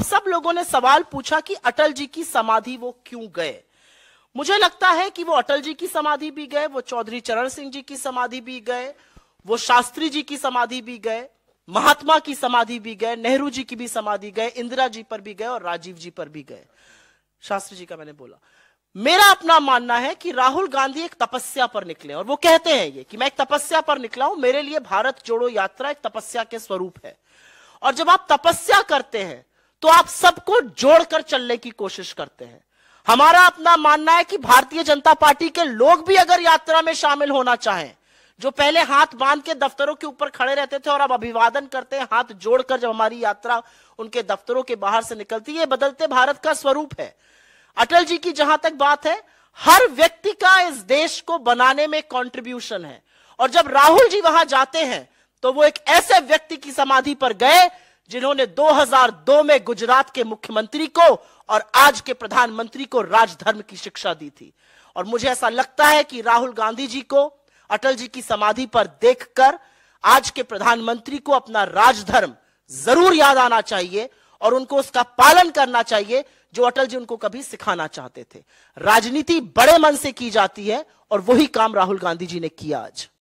आप सब लोगों ने सवाल पूछा कि अटल जी की समाधि वो क्यों गए मुझे लगता है कि वो अटल जी की समाधि भी गए वो चौधरी चरण सिंह जी की समाधि भी गए वो शास्त्री जी की समाधि भी गए महात्मा की समाधि भी गए नेहरू जी की भी समाधि गए इंदिरा जी पर भी गए और राजीव जी पर भी गए शास्त्री जी का मैंने बोला मेरा अपना मानना है कि राहुल गांधी एक तपस्या पर निकले और वो कहते हैं ये कि मैं एक तपस्या पर निकला हूं मेरे लिए भारत जोड़ो यात्रा एक तपस्या के स्वरूप है और जब आप तपस्या करते हैं तो आप सबको जोड़कर चलने की कोशिश करते हैं हमारा अपना मानना है कि भारतीय जनता पार्टी के लोग भी अगर यात्रा में शामिल होना चाहें जो पहले हाथ बांध के दफ्तरों के ऊपर खड़े रहते थे और अब अभिवादन करते हैं हाथ जोड़कर जब हमारी यात्रा उनके दफ्तरों के बाहर से निकलती है बदलते भारत का स्वरूप है अटल जी की जहां तक बात है हर व्यक्ति का इस देश को बनाने में कॉन्ट्रीब्यूशन है और जब राहुल जी वहां जाते हैं तो वो एक ऐसे व्यक्ति की समाधि पर गए जिन्होंने 2002 में गुजरात के मुख्यमंत्री को और आज के प्रधानमंत्री को राजधर्म की शिक्षा दी थी और मुझे ऐसा लगता है कि राहुल गांधी जी को अटल जी की समाधि पर देखकर आज के प्रधानमंत्री को अपना राजधर्म जरूर याद आना चाहिए और उनको उसका पालन करना चाहिए जो अटल जी उनको कभी सिखाना चाहते थे राजनीति बड़े मन से की जाती है और वही काम राहुल गांधी जी ने किया आज